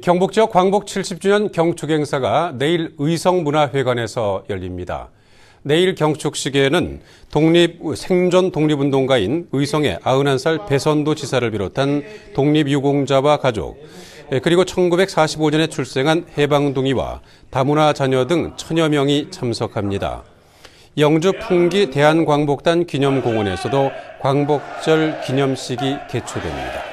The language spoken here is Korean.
경북 지역 광복 70주년 경축 행사가 내일 의성문화회관에서 열립니다. 내일 경축식에는 독립, 생존 독립운동가인 의성의 91살 배선도 지사를 비롯한 독립유공자와 가족, 예, 그리고 1945년에 출생한 해방둥이와 다문화 자녀 등 천여 명이 참석합니다. 영주 풍기 대한광복단 기념공원에서도 광복절 기념식이 개최됩니다.